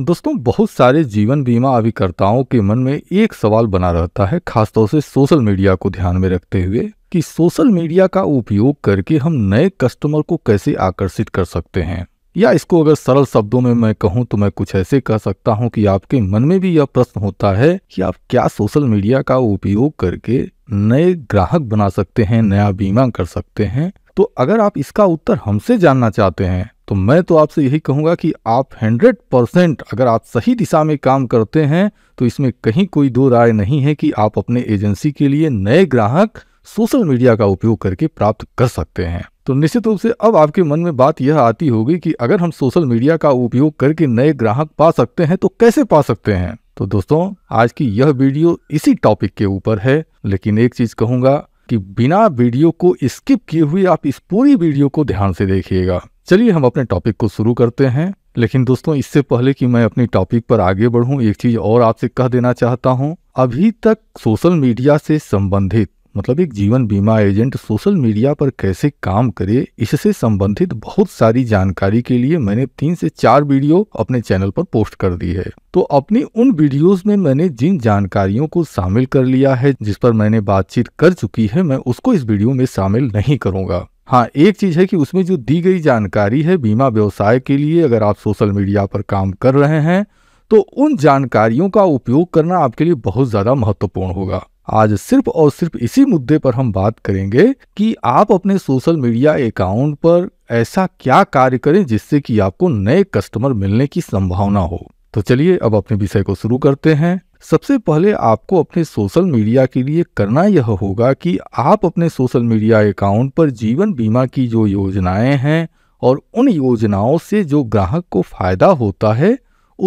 दोस्तों बहुत सारे जीवन बीमा अभिकर्ताओं के मन में एक सवाल बना रहता है खासतौर से सोशल मीडिया को ध्यान में रखते हुए कि सोशल मीडिया का उपयोग करके हम नए कस्टमर को कैसे आकर्षित कर सकते हैं या इसको अगर सरल शब्दों में मैं कहूं तो मैं कुछ ऐसे कह सकता हूं कि आपके मन में भी यह प्रश्न होता है कि आप क्या सोशल मीडिया का उपयोग करके नए ग्राहक बना सकते हैं नया बीमा कर सकते हैं तो अगर आप इसका उत्तर हमसे जानना चाहते हैं तो मैं तो आपसे यही कहूंगा कि आप 100 परसेंट अगर आप सही दिशा में काम करते हैं तो इसमें कहीं कोई दो राय नहीं है कि आप अपने एजेंसी के लिए नए ग्राहक सोशल मीडिया का उपयोग करके प्राप्त कर सकते हैं तो निश्चित रूप से अब आपके मन में बात यह आती होगी कि अगर हम सोशल मीडिया का उपयोग करके नए ग्राहक पा सकते हैं तो कैसे पा सकते हैं तो दोस्तों आज की यह वीडियो इसी टॉपिक के ऊपर है लेकिन एक चीज कहूंगा कि बिना वीडियो को स्किप किए हुए आप इस पूरी वीडियो को ध्यान से देखिएगा चलिए हम अपने टॉपिक को शुरू करते हैं लेकिन दोस्तों इससे पहले कि मैं अपनी टॉपिक पर आगे बढ़ूं एक चीज और आपसे कह देना चाहता हूं अभी तक सोशल मीडिया से संबंधित मतलब एक जीवन बीमा एजेंट सोशल मीडिया पर कैसे काम करे इससे संबंधित बहुत सारी जानकारी के लिए मैंने तीन से चार वीडियो अपने चैनल पर पोस्ट कर दी है तो अपनी उन वीडियोस में मैंने जिन जानकारियों को शामिल कर लिया है जिस पर मैंने बातचीत कर चुकी है मैं उसको इस वीडियो में शामिल नहीं करूंगा हाँ एक चीज़ है कि उसमें जो दी गई जानकारी है बीमा व्यवसाय के लिए अगर आप सोशल मीडिया पर काम कर रहे हैं तो उन जानकारियों का उपयोग करना आपके लिए बहुत ज़्यादा महत्वपूर्ण होगा आज सिर्फ और सिर्फ इसी मुद्दे पर हम बात करेंगे कि आप अपने सोशल मीडिया अकाउंट पर ऐसा क्या कार्य करें जिससे कि आपको नए कस्टमर मिलने की संभावना हो तो चलिए अब अपने विषय को शुरू करते हैं सबसे पहले आपको अपने सोशल मीडिया के लिए करना यह होगा कि आप अपने सोशल मीडिया अकाउंट पर जीवन बीमा की जो योजनाएं हैं और उन योजनाओं से जो ग्राहक को फायदा होता है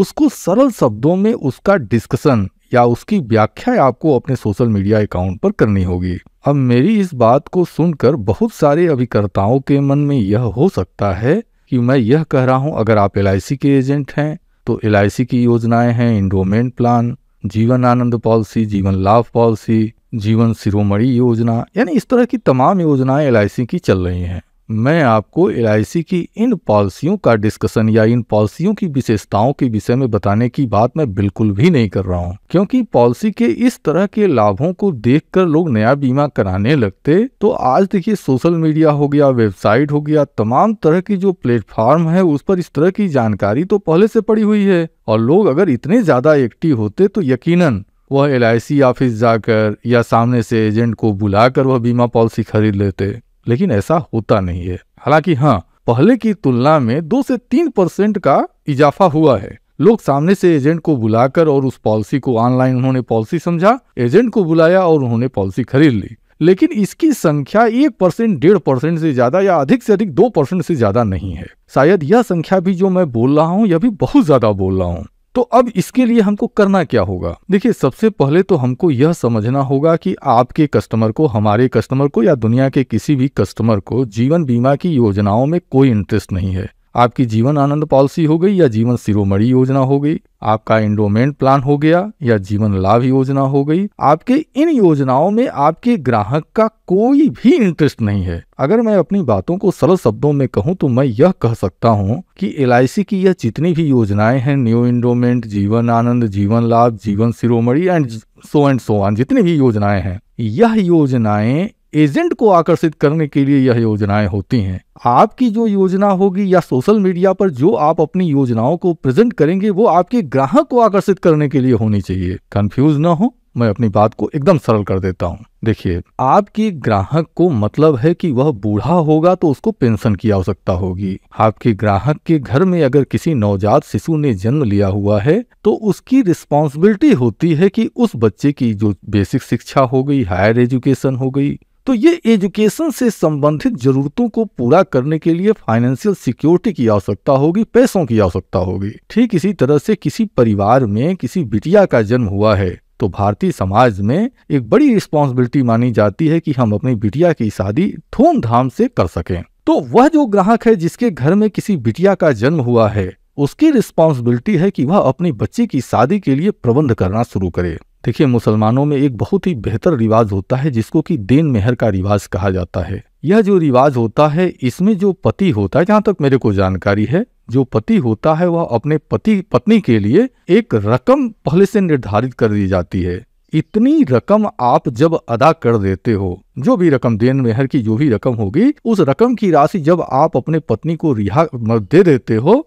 उसको सरल शब्दों में उसका डिस्कशन या उसकी व्याख्या आपको अपने सोशल मीडिया अकाउंट पर करनी होगी अब मेरी इस बात को सुनकर बहुत सारे अभिकर्ताओं के मन में यह हो सकता है कि मैं यह कह रहा हूं अगर आप एल के एजेंट हैं तो एल की योजनाएं हैं इंडोमेंट प्लान जीवन आनंद पॉलिसी जीवन लाभ पॉलिसी जीवन सिरोमणि योजना यानी इस तरह की तमाम योजनाएं एल की चल रही हैं मैं आपको एल की इन पॉलिसियों का डिस्कशन या इन पॉलिसियों की विशेषताओं के विषय में बताने की बात मैं बिल्कुल भी नहीं कर रहा हूँ क्योंकि पॉलिसी के इस तरह के लाभों को देखकर लोग नया बीमा कराने लगते तो आज देखिए सोशल मीडिया हो गया वेबसाइट हो गया तमाम तरह की जो प्लेटफॉर्म है उस पर इस तरह की जानकारी तो पहले से पड़ी हुई है और लोग अगर इतने ज्यादा एक्टिव होते तो यकीन वह एल ऑफिस जाकर या सामने से एजेंट को बुलाकर वह बीमा पॉलिसी खरीद लेते लेकिन ऐसा होता नहीं है हालांकि हाँ पहले की तुलना में दो से तीन परसेंट का इजाफा हुआ है लोग सामने से एजेंट को बुलाकर और उस पॉलिसी को ऑनलाइन उन्होंने पॉलिसी समझा एजेंट को बुलाया और उन्होंने पॉलिसी खरीद ली लेकिन इसकी संख्या एक परसेंट डेढ़ परसेंट से ज्यादा या अधिक से अधिक दो परसेंट से ज्यादा नहीं है शायद यह संख्या भी जो मैं बोल रहा हूँ यह भी बहुत ज्यादा बोल रहा हूँ तो अब इसके लिए हमको करना क्या होगा देखिए सबसे पहले तो हमको यह समझना होगा कि आपके कस्टमर को हमारे कस्टमर को या दुनिया के किसी भी कस्टमर को जीवन बीमा की योजनाओं में कोई इंटरेस्ट नहीं है आपकी जीवन आनंद पॉलिसी हो गई या जीवन सिरोमणि योजना हो गई आपका इंडोमेंट प्लान हो गया या जीवन लाभ योजना हो गई आपके इन योजनाओं में आपके ग्राहक का कोई भी इंटरेस्ट नहीं है अगर मैं अपनी बातों को सरल शब्दों में कहूं तो मैं यह कह सकता हूं कि एल की यह जितनी भी योजनाएं हैं न्यू इंडोमेंट जीवन आनंद Jeevan Labh Jeevan Shiromani and so and so on जितनी भी योजनाएं हैं यह योजनाएं एजेंट को आकर्षित करने के लिए यह योजनाएं होती हैं आपकी जो योजना होगी या सोशल मीडिया पर जो आप अपनी योजनाओं को प्रेजेंट करेंगे वो आपके ग्राहक को आकर्षित करने के लिए होनी चाहिए कंफ्यूज ना हो मैं अपनी बात को एकदम सरल कर देता हूँ देखिए आपके ग्राहक को मतलब है कि वह बूढ़ा होगा तो उसको पेंशन की आवश्यकता होगी आपके ग्राहक के घर में अगर किसी नवजात शिशु ने जन्म लिया हुआ है तो उसकी रिस्पॉन्सिबिलिटी होती है कि उस बच्चे की जो बेसिक शिक्षा हो गई हायर एजुकेशन हो गई तो ये एजुकेशन से संबंधित जरूरतों को पूरा करने के लिए फाइनेंशियल सिक्योरिटी की आवश्यकता होगी पैसों की आवश्यकता होगी ठीक इसी तरह से किसी परिवार में किसी बिटिया का जन्म हुआ है तो भारतीय समाज में एक बड़ी रिस्पॉन्सिबिलिटी मानी जाती है कि हम अपनी बिटिया की शादी धूमधाम से कर सकें तो वह जो ग्राहक है जिसके घर में किसी बिटिया का जन्म हुआ है उसकी रिस्पॉन्सिबिलिटी है कि वह अपनी बच्ची की शादी के लिए प्रबंध करना शुरू करे देखिए मुसलमानों में एक बहुत ही बेहतर रिवाज होता है जिसको कि देन मेहर का रिवाज कहा जाता है यह जो रिवाज होता है इसमें जो पति होता है जहाँ तक मेरे को जानकारी है जो पति होता है वह अपने पति पत्नी के लिए एक रकम पहले से निर्धारित कर दी जाती है इतनी रकम आप जब अदा कर देते हो जो भी रकम देन मेहर की जो भी रकम होगी उस रकम की राशि जब आप अपने पत्नी को रिहा दे देते हो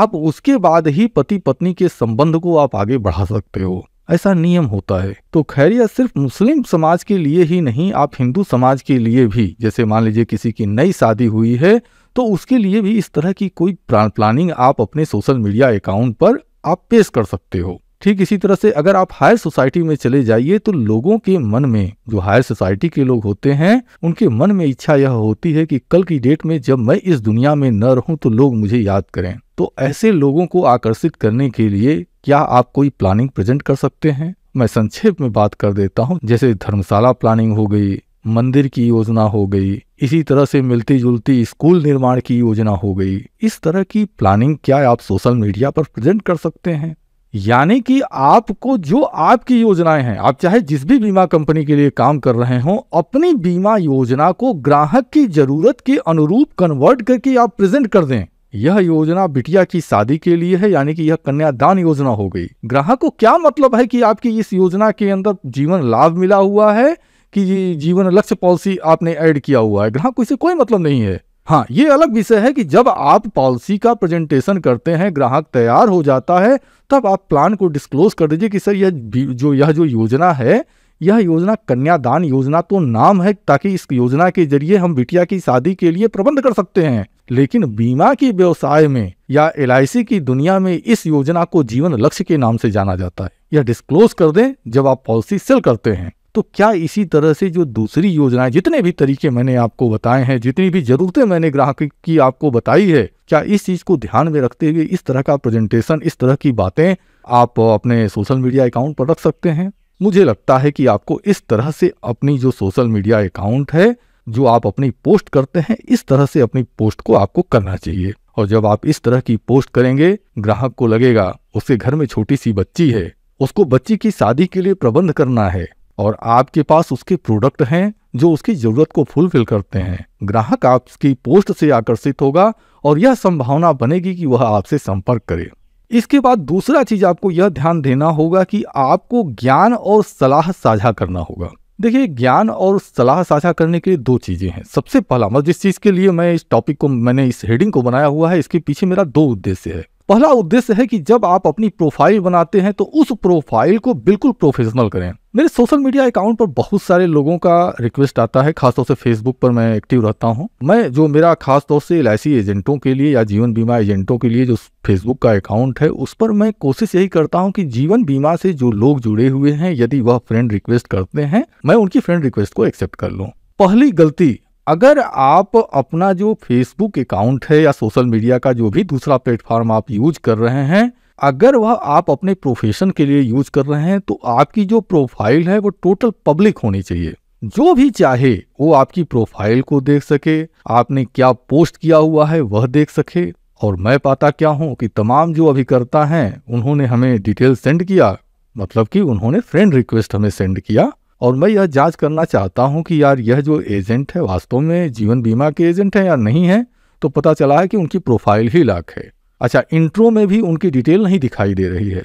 आप उसके बाद ही पति पत्नी के संबंध को आप आगे बढ़ा सकते हो ऐसा नियम होता है तो खैरिया सिर्फ मुस्लिम समाज के लिए ही नहीं आप हिंदू समाज के लिए भी जैसे मान लीजिए किसी की नई शादी हुई है तो उसके लिए भी इस तरह की कोई प्लानिंग आप अपने सोशल मीडिया अकाउंट पर आप पेश कर सकते हो ठीक इसी तरह से अगर आप हायर सोसाइटी में चले जाइए तो लोगों के मन में जो हायर सोसाइटी के लोग होते हैं उनके मन में इच्छा यह होती है कि कल की डेट में जब मैं इस दुनिया में न रहूं तो लोग मुझे याद करें तो ऐसे लोगों को आकर्षित करने के लिए क्या आप कोई प्लानिंग प्रेजेंट कर सकते हैं मैं संक्षेप में बात कर देता हूँ जैसे धर्मशाला प्लानिंग हो गई मंदिर की योजना हो गई इसी तरह से मिलती जुलती स्कूल निर्माण की योजना हो गई इस तरह की प्लानिंग क्या आप सोशल मीडिया पर प्रेजेंट कर सकते हैं यानी कि आपको जो आपकी योजनाएं हैं आप चाहे जिस भी बीमा कंपनी के लिए काम कर रहे हो अपनी बीमा योजना को ग्राहक की जरूरत के अनुरूप कन्वर्ट करके आप प्रेजेंट कर दें यह योजना बिटिया की शादी के लिए है यानी कि यह कन्यादान योजना हो गई ग्राहक को क्या मतलब है कि आपकी इस योजना के अंदर जीवन लाभ मिला हुआ है कि जीवन लक्ष्य पॉलिसी आपने ऐड किया हुआ है ग्राहक को इसे कोई मतलब नहीं है हाँ ये अलग विषय है कि जब आप पॉलिसी का प्रेजेंटेशन करते हैं ग्राहक तैयार हो जाता है तब आप प्लान को डिस्क्लोज कर दीजिए कि सर यह जो यह जो योजना है यह योजना कन्यादान योजना तो नाम है ताकि इस योजना के जरिए हम बिटिया की शादी के लिए प्रबंध कर सकते हैं लेकिन बीमा की व्यवसाय में या एल की दुनिया में इस योजना को जीवन लक्ष्य के नाम से जाना जाता है यह डिस्क्लोज कर दें जब आप पॉलिसी सेल करते हैं तो क्या इसी तरह से जो दूसरी योजनाएं जितने भी तरीके मैंने आपको बताए हैं जितनी भी जरूरतें मैंने ग्राहक की आपको बताई है क्या इस चीज को ध्यान में रखते हुए इस तरह का प्रेजेंटेशन इस तरह की बातें आप अपने सोशल मीडिया अकाउंट पर रख सकते हैं मुझे लगता है कि आपको इस तरह से अपनी जो सोशल मीडिया अकाउंट है जो आप अपनी पोस्ट करते हैं इस तरह से अपनी पोस्ट को आपको करना चाहिए और जब आप इस तरह की पोस्ट करेंगे ग्राहक को लगेगा उसके घर में छोटी सी बच्ची है उसको बच्ची की शादी के लिए प्रबंध करना है और आपके पास उसके प्रोडक्ट हैं जो उसकी जरूरत को फुलफिल करते हैं ग्राहक आपकी पोस्ट से आकर्षित होगा और यह संभावना बनेगी कि वह आपसे संपर्क करे इसके बाद दूसरा चीज आपको यह ध्यान देना होगा कि आपको ज्ञान और सलाह साझा करना होगा देखिए ज्ञान और सलाह साझा करने के लिए दो चीज़ें हैं सबसे पहला मतलब जिस चीज़ के लिए मैं इस टॉपिक को मैंने इस हेडिंग को बनाया हुआ है इसके पीछे मेरा दो उद्देश्य है पहला उद्देश्य है कि जब आप अपनी प्रोफाइल बनाते हैं तो उस प्रोफाइल को बिल्कुल प्रोफेशनल करें मेरे सोशल मीडिया अकाउंट पर बहुत सारे लोगों का रिक्वेस्ट आता है खासतौर से फेसबुक पर मैं एक्टिव रहता हूं मैं जो मेरा खासतौर से एल एजेंटों के लिए या जीवन बीमा एजेंटों के लिए जो फेसबुक का अकाउंट है उस पर मैं कोशिश यही करता हूं कि जीवन बीमा से जो लोग जुड़े हुए हैं यदि वह फ्रेंड रिक्वेस्ट करते हैं मैं उनकी फ्रेंड रिक्वेस्ट को एक्सेप्ट कर लूँ पहली गलती अगर आप अपना जो फेसबुक अकाउंट है या सोशल मीडिया का जो भी दूसरा प्लेटफॉर्म आप यूज कर रहे हैं अगर वह आप अपने प्रोफेशन के लिए यूज कर रहे हैं तो आपकी जो प्रोफाइल है वो टोटल पब्लिक होनी चाहिए जो भी चाहे वो आपकी प्रोफाइल को देख सके आपने क्या पोस्ट किया हुआ है वह देख सके और मैं पाता क्या हूं कि तमाम जो अभिकर्ता हैं उन्होंने हमें डिटेल सेंड किया मतलब कि उन्होंने फ्रेंड रिक्वेस्ट हमें सेंड किया और मैं यह जांच करना चाहता हूं कि यार यह जो एजेंट है वास्तव में जीवन बीमा के एजेंट हैं या नहीं है तो पता चला है कि उनकी प्रोफाइल ही लाख है अच्छा इंट्रो में भी उनकी डिटेल नहीं दिखाई दे रही है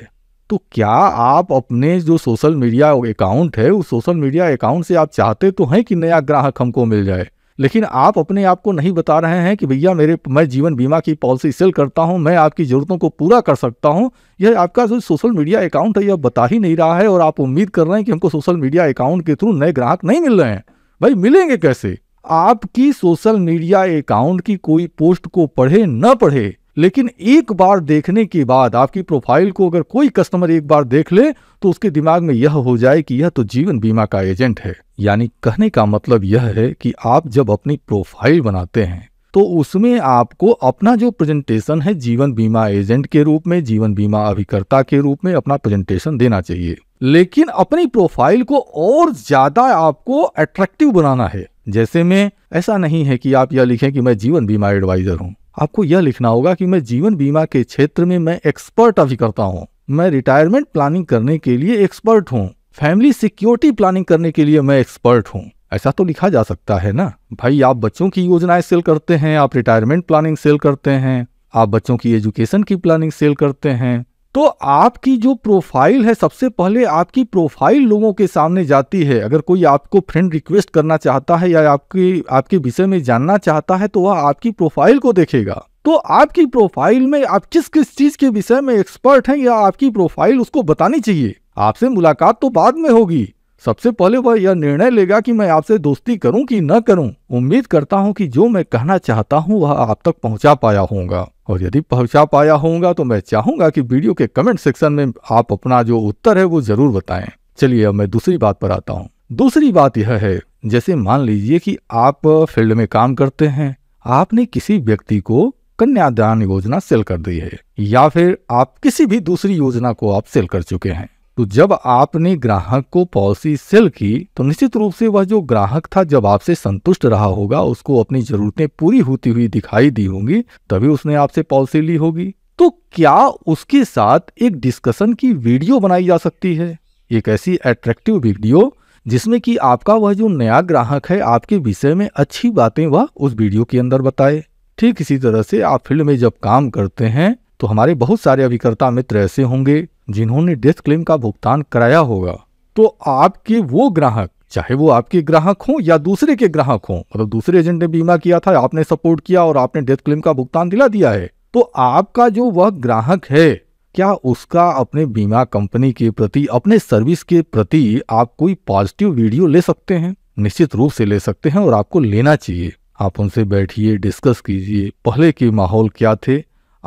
तो क्या आप अपने जो सोशल मीडिया अकाउंट है उस सोशल मीडिया अकाउंट से आप चाहते तो हैं कि नया ग्राहक हमको मिल जाए लेकिन आप अपने आप को नहीं बता रहे हैं कि भैया मेरे मैं जीवन बीमा की पॉलिसी सेल करता हूं मैं आपकी ज़रूरतों को पूरा कर सकता हूं यह आपका जो सोशल मीडिया अकाउंट है यह बता ही नहीं रहा है और आप उम्मीद कर रहे हैं कि हमको सोशल मीडिया अकाउंट के थ्रू नए ग्राहक नहीं मिल रहे हैं भाई मिलेंगे कैसे आपकी सोशल मीडिया अकाउंट की कोई पोस्ट को पढ़े न पढ़े लेकिन एक बार देखने के बाद आपकी प्रोफाइल को अगर कोई कस्टमर एक बार देख ले तो उसके दिमाग में यह हो जाए कि यह तो जीवन बीमा का एजेंट है यानी कहने का मतलब यह है कि आप जब अपनी प्रोफाइल बनाते हैं तो उसमें आपको अपना जो प्रेजेंटेशन है जीवन बीमा एजेंट के रूप में जीवन बीमा अभिकर्ता के रूप में अपना प्रेजेंटेशन देना चाहिए लेकिन अपनी प्रोफाइल को और ज्यादा आपको अट्रैक्टिव बनाना है जैसे में ऐसा नहीं है कि आप यह लिखें कि मैं जीवन बीमा एडवाइजर हूं आपको यह लिखना होगा कि मैं जीवन बीमा के क्षेत्र में मैं एक्सपर्ट अभी करता हूँ मैं रिटायरमेंट प्लानिंग करने के लिए एक्सपर्ट हूँ फैमिली सिक्योरिटी प्लानिंग करने के लिए मैं एक्सपर्ट हूँ ऐसा तो लिखा जा सकता है ना भाई आप बच्चों की योजनाएं सेल करते हैं आप रिटायरमेंट प्लानिंग सेल करते हैं आप बच्चों की एजुकेशन की प्लानिंग सेल करते हैं तो आपकी जो प्रोफाइल है सबसे पहले आपकी प्रोफाइल लोगों के सामने जाती है अगर कोई आपको फ्रेंड रिक्वेस्ट करना चाहता है या आपकी आपके विषय में जानना चाहता है तो वह आपकी प्रोफाइल को देखेगा तो आपकी प्रोफाइल में आप किस किस चीज के विषय में एक्सपर्ट हैं या आपकी प्रोफाइल उसको बतानी चाहिए आपसे मुलाकात तो बाद में होगी सबसे पहले वह यह निर्णय लेगा कि मैं आपसे दोस्ती करूं कि न करूं उम्मीद करता हूं कि जो मैं कहना चाहता हूं वह आप तक पहुंचा पाया होगा और यदि पहुंचा पाया होऊंगा तो मैं चाहूंगा कि वीडियो के कमेंट सेक्शन में आप अपना जो उत्तर है वो जरूर बताएं चलिए अब मैं दूसरी बात पर आता हूँ दूसरी बात यह है जैसे मान लीजिए कि आप फील्ड में काम करते हैं आपने किसी व्यक्ति को कन्यादान योजना सेल कर दी है या फिर आप किसी भी दूसरी योजना को आप सेल कर चुके हैं तो जब आपने ग्राहक को पॉलिसी सेल की तो निश्चित रूप से वह जो ग्राहक था जब आपसे संतुष्ट रहा होगा उसको अपनी जरूरतें पूरी होती हुई दिखाई दी होंगी तभी उसने आपसे पॉलिसी ली होगी तो क्या उसके साथ एक डिस्कशन की वीडियो बनाई जा सकती है एक ऐसी अट्रेक्टिव वीडियो जिसमें कि आपका वह जो नया ग्राहक है आपके विषय में अच्छी बातें वह उस वीडियो के अंदर बताए ठीक इसी तरह से आप फील्ड में जब काम करते हैं तो हमारे बहुत सारे अभिकर्ता मित्र ऐसे होंगे जिन्होंने डेथ क्लेम का भुगतान कराया होगा तो आपके वो ग्राहक चाहे वो आपके ग्राहक हों या दूसरे के ग्राहक हों मतलब दूसरे एजेंट ने बीमा किया था आपने सपोर्ट किया और आपने डेथ क्लेम का भुगतान दिला दिया है तो आपका जो वह ग्राहक है क्या उसका अपने बीमा कंपनी के प्रति अपने सर्विस के प्रति आप कोई पॉजिटिव वीडियो ले सकते हैं निश्चित रूप से ले सकते हैं और आपको लेना चाहिए आप उनसे बैठिए डिस्कस कीजिए पहले के माहौल क्या थे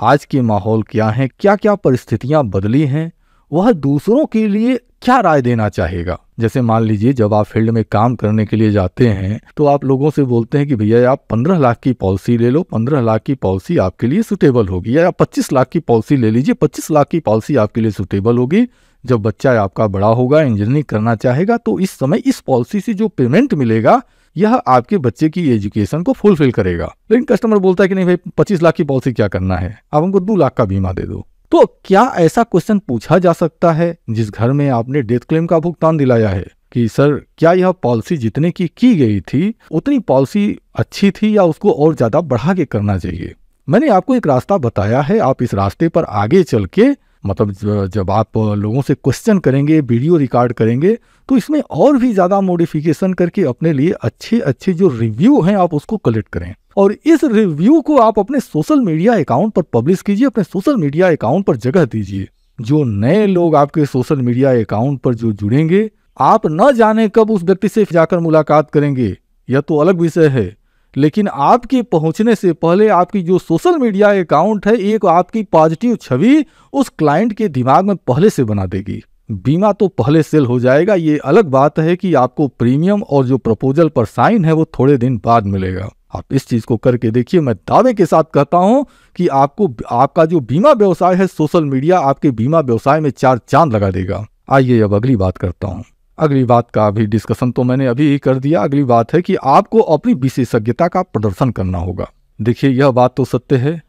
आज के माहौल क्या है क्या क्या परिस्थितियां बदली हैं वह दूसरों के लिए क्या राय देना चाहेगा जैसे मान लीजिए जब आप फील्ड में काम करने के लिए जाते हैं तो आप लोगों से बोलते हैं कि भैया आप पंद्रह लाख की पॉलिसी ले लो पंद्रह लाख की पॉलिसी आपके लिए सुटेबल होगी या आप पच्चीस लाख की पॉलिसी ले लीजिए पच्चीस लाख की पॉलिसी आपके लिए सुटेबल होगी जब बच्चा आपका बड़ा होगा इंजीनियरिंग करना चाहेगा तो इस समय इस पॉलिसी से जो पेमेंट मिलेगा यह आपके बच्चे की एजुकेशन को फुलफिल करेगा लेकिन कस्टमर बोलता है कि नहीं भाई पच्चीस लाख की पॉलिसी क्या करना है आप हमको दो लाख का बीमा दे दो तो क्या ऐसा क्वेश्चन पूछा जा सकता है जिस घर में आपने डेथ क्लेम का भुगतान दिलाया है कि सर क्या यह पॉलिसी जितने की की गई थी उतनी पॉलिसी अच्छी थी या उसको और ज्यादा बढ़ा के करना चाहिए मैंने आपको एक रास्ता बताया है आप इस रास्ते पर आगे चल के मतलब जब आप लोगों से क्वेश्चन करेंगे वीडियो रिकॉर्ड करेंगे तो इसमें और भी ज़्यादा मॉडिफिकेशन करके अपने लिए अच्छे अच्छे जो रिव्यू हैं आप उसको कलेक्ट करें और इस रिव्यू को आप अपने सोशल मीडिया अकाउंट पर पब्लिश कीजिए अपने सोशल मीडिया अकाउंट पर जगह दीजिए जो नए लोग आपके सोशल मीडिया अकाउंट पर जो जुड़ेंगे आप न जाने कब उस व्यक्ति से जाकर मुलाकात करेंगे यह तो अलग विषय है लेकिन आपके पहुंचने से पहले आपकी जो सोशल मीडिया अकाउंट है एक आपकी पॉजिटिव छवि उस क्लाइंट के दिमाग में पहले से बना देगी बीमा तो पहले सेल हो जाएगा ये अलग बात है कि आपको प्रीमियम और जो प्रपोजल पर साइन है वो थोड़े दिन बाद मिलेगा आप इस चीज़ को करके देखिए मैं दावे के साथ कहता हूँ कि आपको आपका जो बीमा व्यवसाय है सोशल मीडिया आपके बीमा व्यवसाय में चार चांद लगा देगा आइए अब अगली बात करता हूँ अगली बात का भी डिस्कशन तो मैंने अभी ही कर दिया अगली बात है कि आपको अपनी विशेषज्ञता का प्रदर्शन करना होगा देखिए यह बात तो सत्य है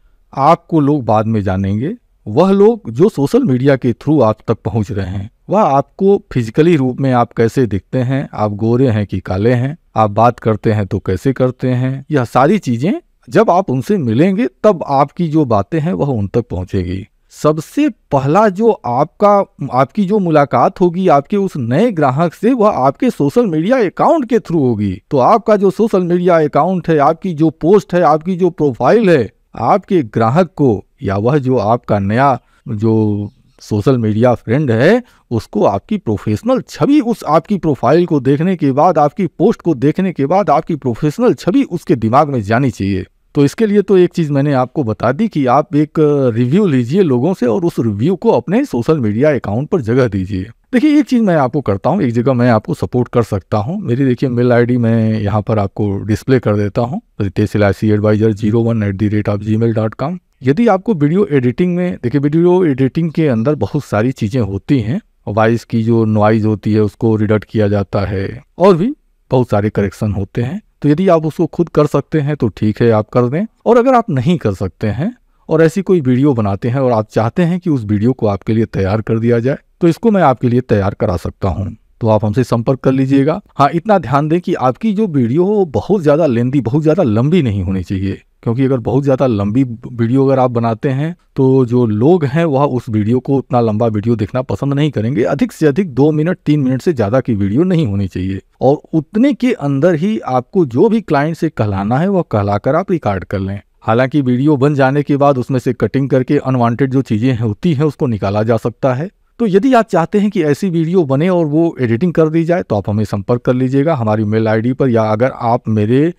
आपको लोग बाद में जानेंगे वह लोग जो सोशल मीडिया के थ्रू आप तक पहुंच रहे हैं वह आपको फिजिकली रूप में आप कैसे दिखते हैं आप गोरे हैं कि काले हैं आप बात करते हैं तो कैसे करते हैं यह सारी चीजें जब आप उनसे मिलेंगे तब आपकी जो बातें हैं वह उन तक पहुंचेगी सबसे पहला जो आपका आपकी जो मुलाकात होगी आपके उस नए ग्राहक से वह आपके सोशल मीडिया अकाउंट के थ्रू होगी तो आपका जो सोशल मीडिया अकाउंट है आपकी जो पोस्ट है आपकी जो प्रोफाइल है आपके ग्राहक को या वह जो आपका नया जो सोशल मीडिया फ्रेंड है उसको आपकी प्रोफेशनल छवि उस आपकी प्रोफाइल को देखने के बाद आपकी पोस्ट को देखने के बाद आपकी प्रोफेशनल छवि उसके दिमाग में जानी चाहिए तो इसके लिए तो एक चीज़ मैंने आपको बता दी कि आप एक रिव्यू लीजिए लोगों से और उस रिव्यू को अपने सोशल मीडिया अकाउंट पर जगह दीजिए देखिए एक चीज़ मैं आपको करता हूँ एक जगह मैं आपको सपोर्ट कर सकता हूँ मेरी देखिए मेल आईडी मैं यहाँ पर आपको डिस्प्ले कर देता हूँ रितेश इलासी advisor zero one eight the rate of gmail dot com यदि आपको वीडियो एडिटिंग में देखिए वीडियो एडिटिंग के अंदर बहुत सारी चीज़ें होती हैं वॉइस की जो नॉइज होती है उसको रिडक्ट किया जाता है और भी बहुत सारे करेक्शन होते हैं तो यदि आप उसको खुद कर सकते हैं तो ठीक है आप कर दें और अगर आप नहीं कर सकते हैं और ऐसी कोई वीडियो बनाते हैं और आप चाहते हैं कि उस वीडियो को आपके लिए तैयार कर दिया जाए तो इसको मैं आपके लिए तैयार करा सकता हूँ तो आप हमसे संपर्क कर लीजिएगा हाँ इतना ध्यान दें कि आपकी जो वीडियो हो बहुत ज़्यादा लेंदी बहुत ज़्यादा लंबी नहीं होनी चाहिए क्योंकि अगर बहुत ज़्यादा लंबी वीडियो अगर आप बनाते हैं तो जो लोग हैं वह उस वीडियो को उतना लंबा वीडियो देखना पसंद नहीं करेंगे अधिक से अधिक दो मिनट तीन मिनट से ज़्यादा की वीडियो नहीं होनी चाहिए और उतने के अंदर ही आपको जो भी क्लाइंट से कहलाना है वह कहलाकर आप रिकॉर्ड कर लें हालांकि वीडियो बन जाने के बाद उसमें से कटिंग करके अनवांटेड जो चीज़ें होती हैं उसको निकाला जा सकता है तो यदि आप चाहते हैं कि ऐसी वीडियो बने और वो एडिटिंग कर दी जाए तो आप हमें संपर्क कर लीजिएगा हमारी मेल आईडी पर या अगर आप मेरे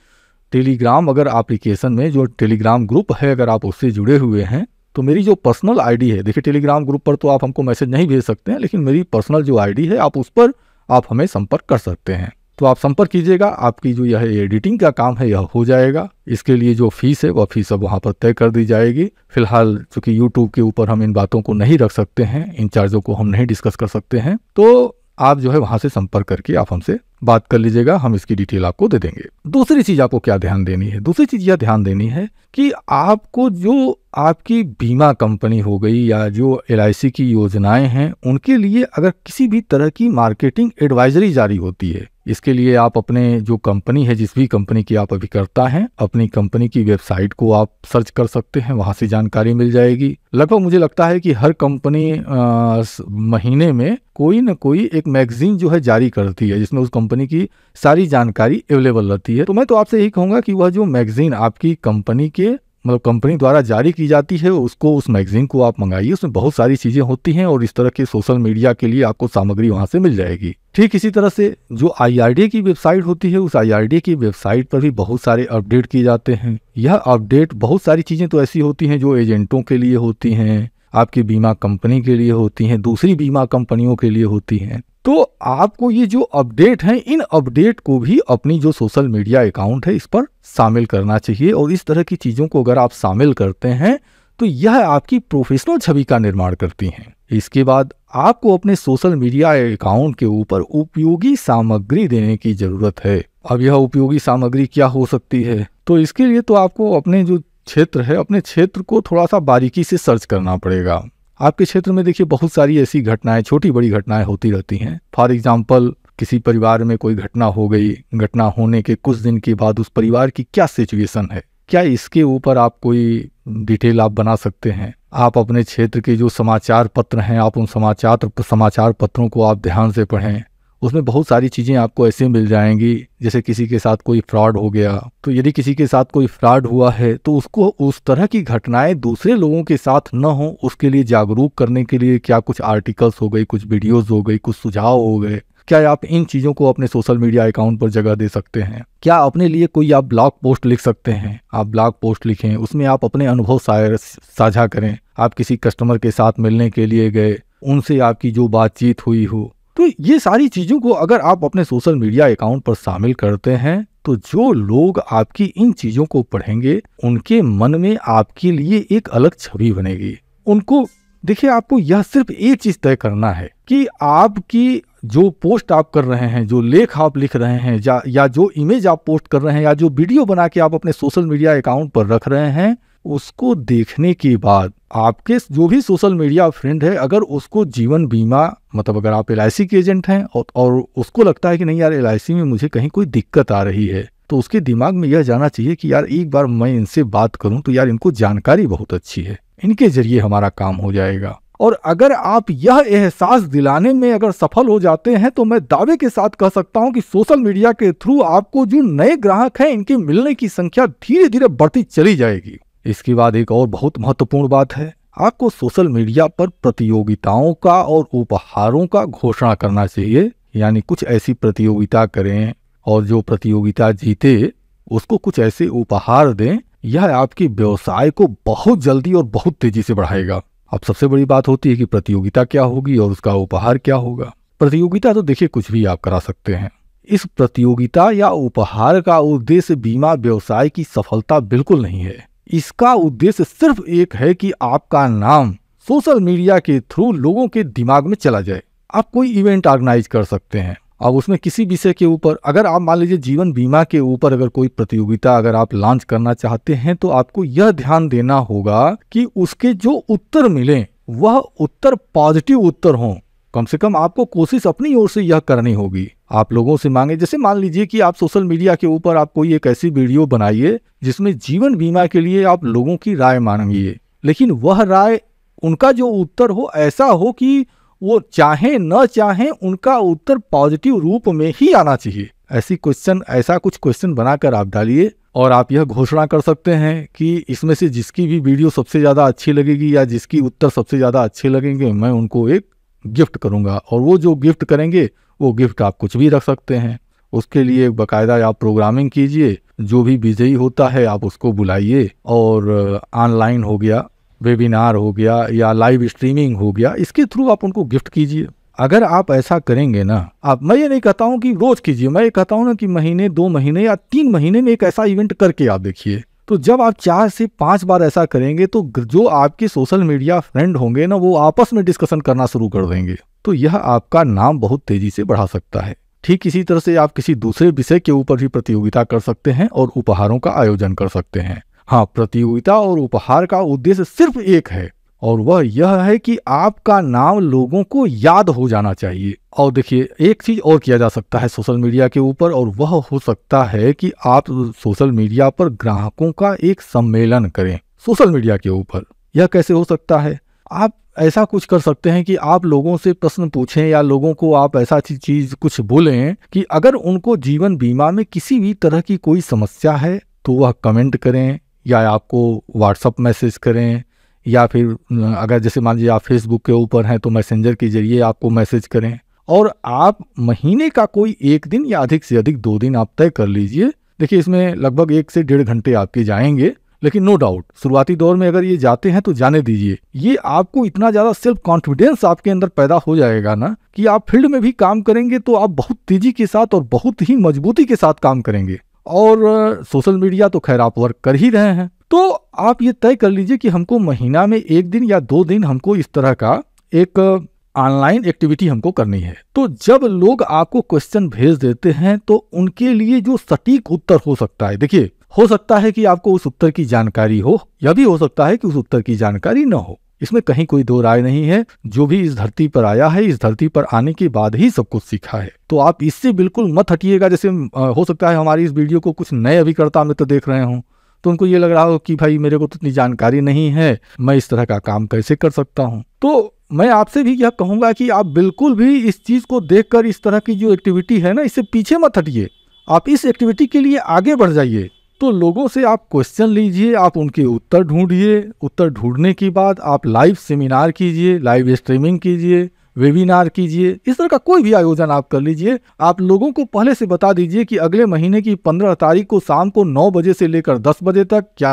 टेलीग्राम अगर एप्लीकेशन में जो टेलीग्राम ग्रुप है अगर आप उससे जुड़े हुए हैं तो मेरी जो पर्सनल आईडी है देखिए टेलीग्राम ग्रुप पर तो आप हमको मैसेज नहीं भेज सकते हैं लेकिन मेरी पर्सनल जो आईडी है आप उस पर आप हमें संपर्क कर सकते हैं तो आप संपर्क कीजिएगा आपकी जो यह एडिटिंग का काम है यह हो जाएगा इसके लिए जो फीस है वह फीस अब वहाँ पर तय कर दी जाएगी फिलहाल चूंकि यूट्यूब के ऊपर हम इन बातों को नहीं रख सकते हैं इन चार्जों को हम नहीं डिस्कस कर सकते हैं तो आप जो है वहां से संपर्क करके आप हमसे बात कर लीजिएगा हम इसकी डिटेल आपको दे देंगे दूसरी चीज आपको क्या ध्यान देनी है दूसरी चीज यह ध्यान देनी है कि आपको जो आपकी बीमा कंपनी हो गई या जो एल की योजनाएं हैं उनके लिए अगर किसी भी तरह की मार्केटिंग एडवाइजरी जारी होती है इसके लिए आप अपने जो कंपनी है जिस भी कंपनी की आप अभिकर्ता हैं अपनी कंपनी की वेबसाइट को आप सर्च कर सकते हैं वहाँ से जानकारी मिल जाएगी लगभग मुझे लगता है कि हर कंपनी महीने में कोई ना कोई एक मैगजीन जो है जारी करती है जिसमें उस कंपनी की सारी जानकारी अवेलेबल रहती है तो मैं तो आपसे यही कहूँगा कि वह जो मैगजीन आपकी कंपनी के मतलब कंपनी द्वारा जारी की जाती है उसको उस मैगज़ीन को आप मंगाइए उसमें बहुत सारी चीज़ें होती हैं और इस तरह के सोशल मीडिया के लिए आपको सामग्री वहाँ से मिल जाएगी ठीक इसी तरह से जो आई की वेबसाइट होती है उस आई की वेबसाइट पर भी बहुत सारे अपडेट किए जाते हैं यह अपडेट बहुत सारी चीज़ें तो ऐसी होती हैं जो एजेंटों के लिए होती हैं आपकी बीमा कंपनी के लिए होती हैं दूसरी बीमा कंपनियों के लिए होती हैं तो आपको ये जो अपडेट हैं इन अपडेट को भी अपनी जो सोशल मीडिया अकाउंट है इस पर शामिल करना चाहिए और इस तरह की चीज़ों को अगर आप शामिल करते हैं तो यह आपकी प्रोफेशनल छवि का निर्माण करती हैं इसके बाद आपको अपने सोशल मीडिया अकाउंट के ऊपर उपयोगी सामग्री देने की ज़रूरत है अब यह उपयोगी सामग्री क्या हो सकती है तो इसके लिए तो आपको अपने जो क्षेत्र है अपने क्षेत्र को थोड़ा सा बारीकी से सर्च करना पड़ेगा आपके क्षेत्र में देखिए बहुत सारी ऐसी घटनाएं छोटी बड़ी घटनाएं होती रहती हैं फॉर एग्जाम्पल किसी परिवार में कोई घटना हो गई घटना होने के कुछ दिन के बाद उस परिवार की क्या सिचुएशन है क्या इसके ऊपर आप कोई डिटेल आप बना सकते हैं आप अपने क्षेत्र के जो समाचार पत्र हैं आप उन समाचार समाचार पत्रों को आप ध्यान से पढ़ें उसमें बहुत सारी चीज़ें आपको ऐसे मिल जाएंगी जैसे किसी के साथ कोई फ्रॉड हो गया तो यदि किसी के साथ कोई फ्रॉड हुआ है तो उसको उस तरह की घटनाएं दूसरे लोगों के साथ न हो उसके लिए जागरूक करने के लिए क्या कुछ आर्टिकल्स हो गई कुछ वीडियोस हो गई कुछ सुझाव हो गए क्या आप इन चीज़ों को अपने सोशल मीडिया अकाउंट पर जगह दे सकते हैं क्या अपने लिए कोई आप ब्लॉग पोस्ट लिख सकते हैं आप ब्लॉग पोस्ट लिखें उसमें आप अपने अनुभव साझा करें आप किसी कस्टमर के साथ मिलने के लिए गए उनसे आपकी जो बातचीत हुई हो तो ये सारी चीज़ों को अगर आप अपने सोशल मीडिया अकाउंट पर शामिल करते हैं तो जो लोग आपकी इन चीज़ों को पढ़ेंगे उनके मन में आपके लिए एक अलग छवि बनेगी उनको देखिए आपको यह सिर्फ एक चीज़ तय करना है कि आपकी जो पोस्ट आप कर रहे हैं जो लेख आप लिख रहे हैं या या जो इमेज आप पोस्ट कर रहे हैं या जो वीडियो बना के आप अपने सोशल मीडिया अकाउंट पर रख रहे हैं उसको देखने के बाद आपके जो भी सोशल मीडिया फ्रेंड है अगर उसको जीवन बीमा मतलब अगर आप एल के एजेंट हैं और, और उसको लगता है कि नहीं यार एल में मुझे कहीं कोई दिक्कत आ रही है तो उसके दिमाग में यह जाना चाहिए कि यार एक बार मैं इनसे बात करूं तो यार इनको जानकारी बहुत अच्छी है इनके जरिए हमारा काम हो जाएगा और अगर आप यह एहसास दिलाने में अगर सफल हो जाते हैं तो मैं दावे के साथ कह सकता हूं कि सोशल मीडिया के थ्रू आपको जो नए ग्राहक हैं इनके मिलने की संख्या धीरे धीरे बढ़ती चली जाएगी इसके बाद एक और बहुत महत्वपूर्ण बात है आपको सोशल मीडिया पर प्रतियोगिताओं का और उपहारों का घोषणा करना चाहिए यानी कुछ ऐसी प्रतियोगिता करें और जो प्रतियोगिता जीते उसको कुछ ऐसे उपहार दें यह आपके व्यवसाय को बहुत जल्दी और बहुत तेजी से बढ़ाएगा अब सबसे बड़ी बात होती है कि प्रतियोगिता क्या होगी और उसका उपहार क्या होगा प्रतियोगिता तो देखिए कुछ भी आप करा सकते हैं इस प्रतियोगिता या उपहार का उद्देश्य बीमा व्यवसाय की सफलता बिल्कुल नहीं है इसका उद्देश्य सिर्फ एक है कि आपका नाम सोशल मीडिया के थ्रू लोगों के दिमाग में चला जाए आप कोई इवेंट ऑर्गेनाइज कर सकते हैं अब उसमें किसी विषय के ऊपर अगर आप मान लीजिए जीवन बीमा के ऊपर अगर कोई प्रतियोगिता अगर आप लॉन्च करना चाहते हैं तो आपको यह ध्यान देना होगा कि उसके जो उत्तर मिले वह उत्तर पॉजिटिव उत्तर हों कम से कम आपको कोशिश अपनी ओर से यह करनी होगी आप लोगों से मांगे जैसे मान लीजिए कि आप सोशल मीडिया के ऊपर आप कोई एक ऐसी वीडियो बनाइए जिसमें जीवन बीमा के लिए आप लोगों की राय मांगिए लेकिन वह राय उनका जो उत्तर हो ऐसा हो कि वो चाहे न चाहे उनका उत्तर पॉजिटिव रूप में ही आना चाहिए ऐसी क्वेश्चन ऐसा कुछ क्वेश्चन बनाकर आप डालिए और आप यह घोषणा कर सकते हैं कि इसमें से जिसकी भी वीडियो सबसे ज़्यादा अच्छी लगेगी या जिसकी उत्तर सबसे ज़्यादा अच्छे लगेंगे मैं उनको एक गिफ्ट करूंगा और वो जो गिफ्ट करेंगे वो गिफ्ट आप कुछ भी रख सकते हैं उसके लिए बाकायदा आप प्रोग्रामिंग कीजिए जो भी विजयी होता है आप उसको बुलाइए और ऑनलाइन हो गया वेबिनार हो गया या लाइव स्ट्रीमिंग हो गया इसके थ्रू आप उनको गिफ्ट कीजिए अगर आप ऐसा करेंगे ना आप मैं ये नहीं कहता हूँ कि रोज कीजिए मैं ये कहता हूँ ना कि महीने दो महीने या तीन महीने में एक ऐसा इवेंट करके आप देखिए तो जब आप चार से पांच बार ऐसा करेंगे तो जो आपके सोशल मीडिया फ्रेंड होंगे ना वो आपस में डिस्कशन करना शुरू कर देंगे तो यह आपका नाम बहुत तेजी से बढ़ा सकता है ठीक इसी तरह से आप किसी दूसरे विषय के ऊपर भी प्रतियोगिता कर सकते हैं और उपहारों का आयोजन कर सकते हैं हाँ प्रतियोगिता और उपहार का उद्देश्य सिर्फ एक है और वह यह है कि आपका नाम लोगों को याद हो जाना चाहिए और देखिए एक चीज़ और किया जा सकता है सोशल मीडिया के ऊपर और वह हो सकता है कि आप सोशल मीडिया पर ग्राहकों का एक सम्मेलन करें सोशल मीडिया के ऊपर यह कैसे हो सकता है आप ऐसा कुछ कर सकते हैं कि आप लोगों से प्रश्न पूछें या लोगों को आप ऐसा चीज कुछ बोलें कि अगर उनको जीवन बीमा में किसी भी तरह की कोई समस्या है तो वह कमेंट करें या आपको व्हाट्सअप मैसेज करें या फिर अगर जैसे मान लीजिए आप फेसबुक के ऊपर हैं तो मैसेंजर के जरिए आपको मैसेज करें और आप महीने का कोई एक दिन या अधिक से अधिक दो दिन आप तय कर लीजिए देखिए इसमें लगभग एक से डेढ़ घंटे आपके जाएंगे लेकिन नो डाउट शुरुआती दौर में अगर ये जाते हैं तो जाने दीजिए ये आपको इतना ज़्यादा सेल्फ कॉन्फिडेंस आपके अंदर पैदा हो जाएगा ना कि आप फील्ड में भी काम करेंगे तो आप बहुत तेज़ी के साथ और बहुत ही मजबूती के साथ काम करेंगे और सोशल मीडिया तो खैर आप वर्क कर ही रहे हैं तो आप ये तय कर लीजिए कि हमको महीना में एक दिन या दो दिन हमको इस तरह का एक ऑनलाइन एक्टिविटी हमको करनी है तो जब लोग आपको क्वेश्चन भेज देते हैं तो उनके लिए जो सटीक उत्तर हो सकता है देखिए हो सकता है कि आपको उस उत्तर की जानकारी हो या भी हो सकता है कि उस उत्तर की जानकारी न हो इसमें कहीं कोई दो राय नहीं है जो भी इस धरती पर आया है इस धरती पर आने के बाद ही सब कुछ सीखा है तो आप इससे बिल्कुल मत हटिएगा जैसे हो सकता है हमारी इस वीडियो को कुछ नए अभिकर्ता मित्र देख रहे हों तो उनको ये लग रहा हो कि भाई मेरे को तो इतनी जानकारी नहीं है मैं इस तरह का काम कैसे कर सकता हूँ तो मैं आपसे भी यह कहूँगा कि आप बिल्कुल भी इस चीज़ को देख इस तरह की जो एक्टिविटी है ना इससे पीछे मत हटिए आप इस एक्टिविटी के लिए आगे बढ़ जाइए तो लोगों से आप क्वेश्चन लीजिए आप उनके उत्तर ढूंढिए उत्तर ढूंढने के बाद आप लाइव सेमिनार कीजिए लाइव स्ट्रीमिंग कीजिए वेबिनार कीजिए इस तरह का कोई भी आयोजन आप कर लीजिए आप लोगों को पहले से बता दीजिए कि अगले महीने की पंद्रह तारीख को शाम को नौ बजे से लेकर दस बजे तक या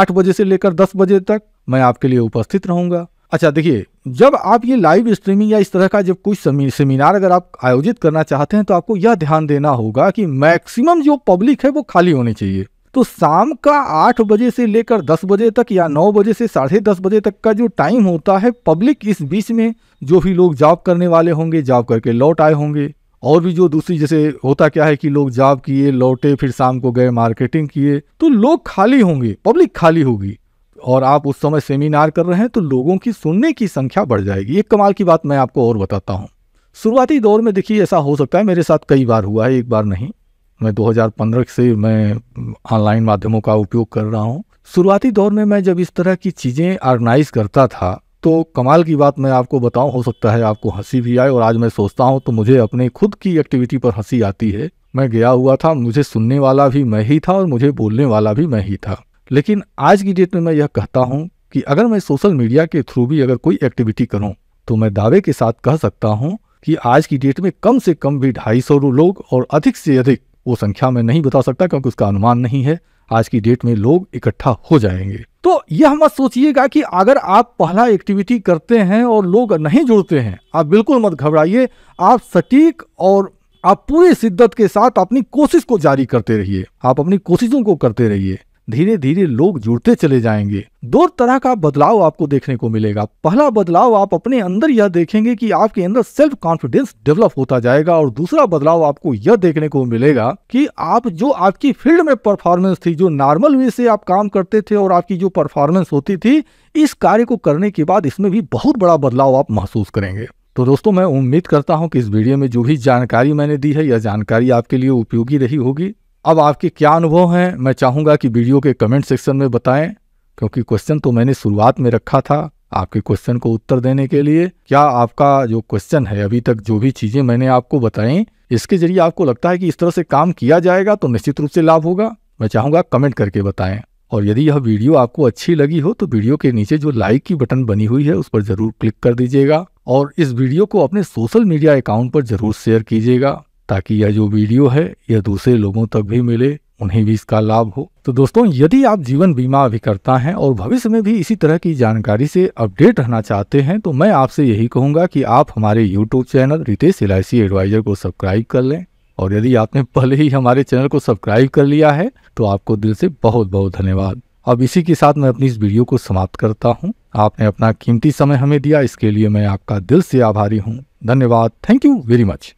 आठ बजे से लेकर दस बजे तक मैं आपके लिए उपस्थित रहूंगा अच्छा देखिए जब आप ये लाइव स्ट्रीमिंग या इस तरह का जब कोई सेमिनार अगर आप आयोजित करना चाहते हैं तो आपको यह ध्यान देना होगा कि मैक्सिमम जो पब्लिक है वो खाली होनी चाहिए तो शाम का आठ बजे से लेकर दस बजे तक या नौ बजे से साढ़े दस बजे तक का जो टाइम होता है पब्लिक इस बीच में जो भी लोग जॉब करने वाले होंगे जॉब करके लौट आए होंगे और भी जो दूसरी जैसे होता क्या है कि लोग जॉब किए लौटे फिर शाम को गए मार्केटिंग किए तो लोग खाली होंगे पब्लिक खाली होगी और आप उस समय सेमिनार कर रहे हैं तो लोगों की सुनने की संख्या बढ़ जाएगी एक कमाल की बात मैं आपको और बताता हूँ शुरुआती दौर में देखिए ऐसा हो सकता है मेरे साथ कई बार हुआ है एक बार नहीं मैं 2015 से मैं ऑनलाइन माध्यमों का उपयोग कर रहा हूँ शुरुआती दौर में मैं जब इस तरह की चीज़ें ऑर्गेनाइज करता था तो कमाल की बात मैं आपको बताऊं हो सकता है आपको हंसी भी आए और आज मैं सोचता हूं तो मुझे अपने खुद की एक्टिविटी पर हंसी आती है मैं गया हुआ था मुझे सुनने वाला भी मैं ही था और मुझे बोलने वाला भी मैं ही था लेकिन आज की डेट में मैं यह कहता हूँ कि अगर मैं सोशल मीडिया के थ्रू भी अगर कोई एक्टिविटी करूँ तो मैं दावे के साथ कह सकता हूँ कि आज की डेट में कम से कम भी ढाई सौ लोग और अधिक से अधिक वो संख्या में नहीं बता सकता क्योंकि उसका अनुमान नहीं है आज की डेट में लोग इकट्ठा हो जाएंगे तो यह मत सोचिएगा कि अगर आप पहला एक्टिविटी करते हैं और लोग नहीं जुड़ते हैं आप बिल्कुल मत घबराइए आप सटीक और आप पूरी शिद्दत के साथ अपनी कोशिश को जारी करते रहिए आप अपनी कोशिशों को करते रहिए धीरे धीरे लोग जुड़ते चले जाएंगे दो तरह का बदलाव आपको देखने को मिलेगा पहला बदलाव आप अपने अंदर यह देखेंगे कि आपके अंदर सेल्फ कॉन्फिडेंस डेवलप होता जाएगा और दूसरा बदलाव आपको यह देखने को मिलेगा कि आप जो आपकी फील्ड में परफॉर्मेंस थी जो नॉर्मल वे से आप काम करते थे और आपकी जो परफॉर्मेंस होती थी इस कार्य को करने के बाद इसमें भी बहुत बड़ा बदलाव आप महसूस करेंगे तो दोस्तों मैं उम्मीद करता हूं कि इस वीडियो में जो भी जानकारी मैंने दी है यह जानकारी आपके लिए उपयोगी रही होगी अब आपके क्या अनुभव हैं मैं चाहूँगा कि वीडियो के कमेंट सेक्शन में बताएं क्योंकि क्वेश्चन तो मैंने शुरुआत में रखा था आपके क्वेश्चन को उत्तर देने के लिए क्या आपका जो क्वेश्चन है अभी तक जो भी चीज़ें मैंने आपको बताई इसके जरिए आपको लगता है कि इस तरह से काम किया जाएगा तो निश्चित रूप से लाभ होगा मैं चाहूँगा कमेंट करके बताएं और यदि यह वीडियो आपको अच्छी लगी हो तो वीडियो के नीचे जो लाइक की बटन बनी हुई है उस पर जरूर क्लिक कर दीजिएगा और इस वीडियो को अपने सोशल मीडिया अकाउंट पर जरूर शेयर कीजिएगा ताकि यह जो वीडियो है यह दूसरे लोगों तक भी मिले उन्हें भी इसका लाभ हो तो दोस्तों यदि आप जीवन बीमा अभिकर्ता हैं और भविष्य में भी इसी तरह की जानकारी से अपडेट रहना चाहते हैं तो मैं आपसे यही कहूंगा कि आप हमारे YouTube channel Ritesh L adviser को सब्सक्राइब कर लें और यदि आपने पहले ही हमारे चैनल को सब्सक्राइब कर लिया है तो आपको दिल से बहुत बहुत धन्यवाद अब इसी के साथ मैं अपनी इस वीडियो को समाप्त करता हूँ आपने अपना कीमती समय हमें दिया इसके लिए मैं आपका दिल से आभारी हूँ धन्यवाद थैंक यू वेरी मच